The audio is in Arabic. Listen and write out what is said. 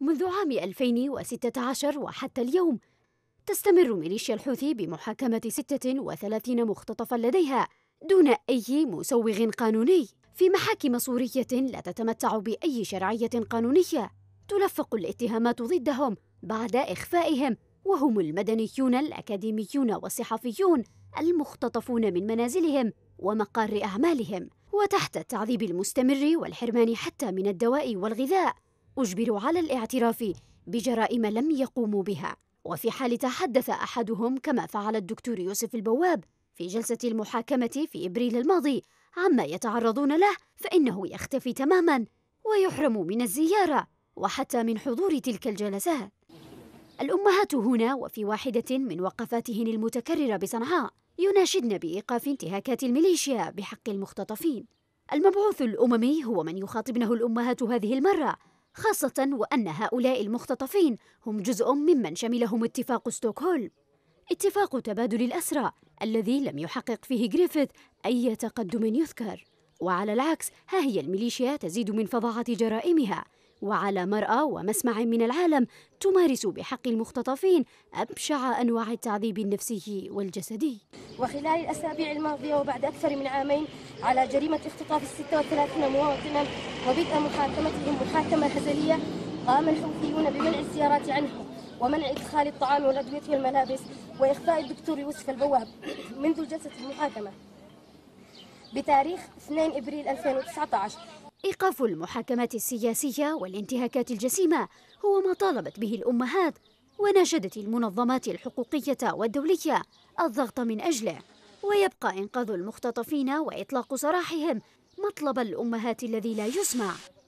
منذ عام 2016 وحتى اليوم تستمر ميليشيا الحوثي بمحاكمة 36 مختطفا لديها دون أي مسوغ قانوني في محاكم سورية لا تتمتع بأي شرعية قانونية تلفق الاتهامات ضدهم بعد إخفائهم وهم المدنيون الأكاديميون والصحفيون المختطفون من منازلهم ومقار أعمالهم وتحت التعذيب المستمر والحرمان حتى من الدواء والغذاء أجبروا على الاعتراف بجرائم لم يقوموا بها وفي حال تحدث أحدهم كما فعل الدكتور يوسف البواب في جلسة المحاكمة في إبريل الماضي عما يتعرضون له فإنه يختفي تماما ويحرم من الزيارة وحتى من حضور تلك الجلسات الأمهات هنا وفي واحدة من وقفاتهن المتكررة بصنعاء يناشدن بإيقاف انتهاكات الميليشيا بحق المختطفين المبعوث الأممي هو من يخاطبنه الأمهات هذه المرة خاصة وأن هؤلاء المختطفين هم جزء ممن شملهم اتفاق ستوكهولم اتفاق تبادل الأسرى الذي لم يحقق فيه غريفيث أي تقدم يذكر وعلى العكس ها هي الميليشيا تزيد من فظاعة جرائمها وعلى مرأى ومسمع من العالم تمارس بحق المختطفين أبشع أنواع التعذيب النفسي والجسدي وخلال الأسابيع الماضية وبعد أكثر من عامين على جريمة اختطاف الستة وثلاثين مواطنا وبدء محاكمتهم محاكمة هزلية قام الحوثيون بمنع الزيارات عنهم ومنع إدخال الطعام والأدوية والملابس وإخفاء الدكتور يوسف البواب منذ جلسة المحاكمة بتاريخ 2 إبريل 2019 إيقاف المحاكمات السياسية والانتهاكات الجسيمة هو ما طالبت به الأمهات وناشدت المنظمات الحقوقية والدولية الضغط من أجله ويبقى إنقاذ المختطفين وإطلاق سراحهم مطلب الأمهات الذي لا يسمع